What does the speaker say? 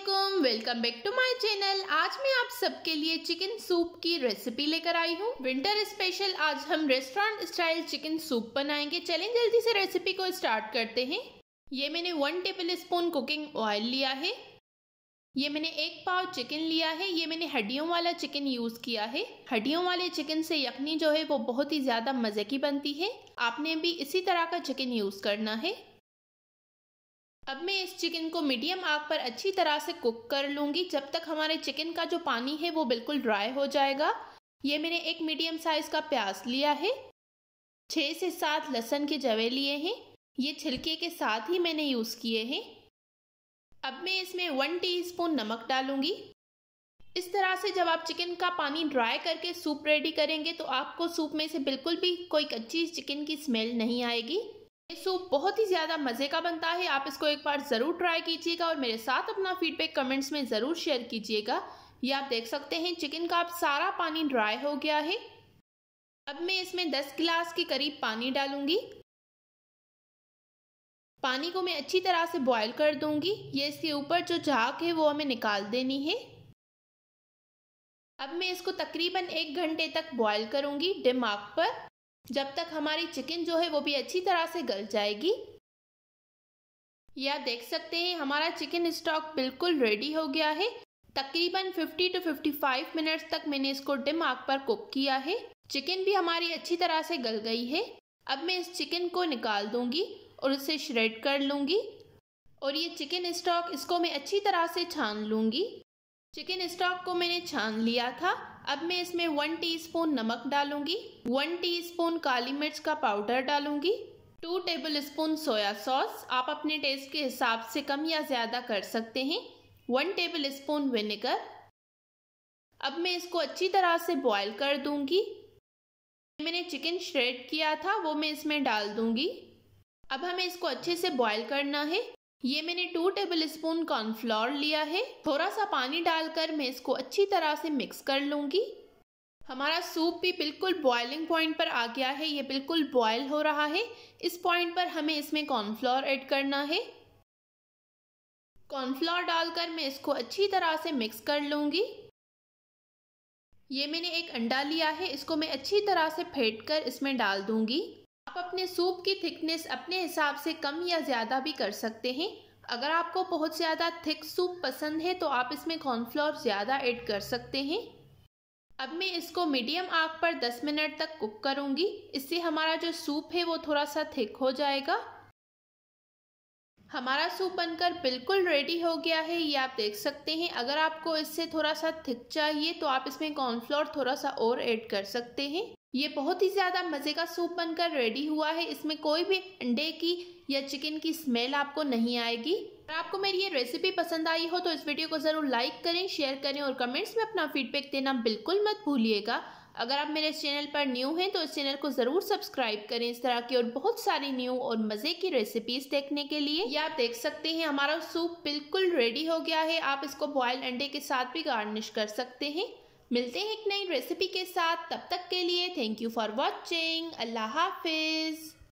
Aslam welcome back to my channel आज मैं आप सबके लिए चिकन सूप की रेसिपी लेकर आई हूँ विंटर स्पेशल आज हम रेस्टोरेंट स्टाइल चिकन सूप बनाएंगे चलें जल्दी से रेसिपी को स्टार्ट करते हैं ये मैंने one tablespoon cooking oil लिया है ये मैंने एक पाव चिकन लिया है ये मैंने हड्डियों वाला चिकन यूज़ किया है हड्डियों वाले चिकन से यखनी जो है वो बहुत ही ज़्यादा मज़े की बनती है आपने भी इसी तरह का चिकन यूज़ करना है अब मैं इस चिकन को मीडियम आग पर अच्छी तरह से कुक कर लूँगी जब तक हमारे चिकन का जो पानी है वो बिल्कुल ड्राई हो जाएगा ये मैंने एक मीडियम साइज का प्याज लिया है छः से सात लहसन के जवे लिए हैं ये छिलके के साथ ही मैंने यूज़ किए हैं अब मैं इसमें वन टीस्पून नमक डालूंगी इस तरह से जब आप चिकन का पानी ड्राई करके सूप रेडी करेंगे तो आपको सूप में से बिल्कुल भी कोई कच्ची चिकन की स्मेल नहीं आएगी ये सूप बहुत ही ज़्यादा मज़े का बनता है आप इसको एक बार ज़रूर ट्राई कीजिएगा और मेरे साथ अपना फीडबैक कमेंट्स में ज़रूर शेयर कीजिएगा ये आप देख सकते हैं चिकन का अब सारा पानी ड्राई हो गया है अब मैं इसमें 10 गिलास के करीब पानी डालूंगी पानी को मैं अच्छी तरह से बॉयल कर दूंगी ये इसके ऊपर जो झाक है वो हमें निकाल देनी है अब मैं इसको तकरीबन एक घंटे तक बॉयल करूंगी डिमाग पर जब तक हमारी चिकन जो है वो भी अच्छी तरह से गल जाएगी या देख सकते हैं हमारा चिकन स्टॉक बिल्कुल रेडी हो गया है तकरीबन 50 टू 55 मिनट्स तक मैंने इसको डिम आग पर कुक किया है चिकन भी हमारी अच्छी तरह से गल गई है अब मैं इस चिकन को निकाल दूंगी और इसे श्रेड कर लूंगी और ये चिकन स्टॉक इसको मैं अच्छी तरह से छान लूंगी चिकन स्टॉक को मैंने छान लिया था अब मैं इसमें वन टीस्पून नमक डालूंगी वन टीस्पून काली मिर्च का पाउडर डालूंगी two tablespoon soya sauce आप अपने टेस्ट के हिसाब से कम या ज़्यादा कर सकते हैं वन टेबल स्पून विनेगर अब मैं इसको अच्छी तरह से बॉईल कर दूंगी मैंने चिकन श्रेड किया था वो मैं इसमें डाल दूंगी अब हमें इसको अच्छे से बॉईल करना है ये मैंने टू टेबल स्पून कॉर्नफ्लोर लिया है थोड़ा सा पानी डालकर मैं इसको अच्छी तरह से मिक्स कर लूँगी हमारा सूप भी बिल्कुल बॉयलिंग पॉइंट पर आ गया है ये बिल्कुल बॉयल हो रहा है इस पॉइंट पर हमें इसमें कॉर्नफ्लोर ऐड करना है कॉर्नफ्लोर डालकर मैं इसको अच्छी तरह से मिक्स कर लूँगी ये मैंने एक अंडा लिया है इसको मैं अच्छी तरह से फेंट कर इसमें डाल दूँगी आप अपने सूप की थिकनेस अपने हिसाब से कम या ज़्यादा भी कर सकते हैं अगर आपको बहुत ज़्यादा थिक सूप पसंद है तो आप इसमें कॉर्नफ्लोर ज़्यादा ऐड कर सकते हैं अब मैं इसको मीडियम आग पर 10 मिनट तक कुक करूंगी इससे हमारा जो सूप है वो थोड़ा सा थिक हो जाएगा हमारा सूप बनकर बिल्कुल रेडी हो गया है ये आप देख सकते हैं अगर आपको इससे थोड़ा सा थिक चाहिए तो आप इसमें कॉर्नफ्लोर थोड़ा सा और ऐड कर सकते हैं ये बहुत ही ज़्यादा मज़े का सूप बनकर रेडी हुआ है इसमें कोई भी अंडे की या चिकन की स्मेल आपको नहीं आएगी अगर आपको मेरी ये रेसिपी पसंद आई हो तो इस वीडियो को ज़रूर लाइक करें शेयर करें और कमेंट्स में अपना फीडबैक देना बिल्कुल मत भूलिएगा अगर आप मेरे चैनल पर न्यू हैं तो इस चैनल को ज़रूर सब्सक्राइब करें इस तरह की और बहुत सारी न्यू और मज़े की रेसिपीज़ देखने के लिए या आप देख सकते हैं हमारा सूप बिल्कुल रेडी हो गया है आप इसको बॉयल अंडे के साथ भी गार्निश कर सकते हैं मिलते हैं एक नई रेसिपी के साथ तब तक के लिए थैंक यू फॉर वॉचिंग अल्लाह हाफिज़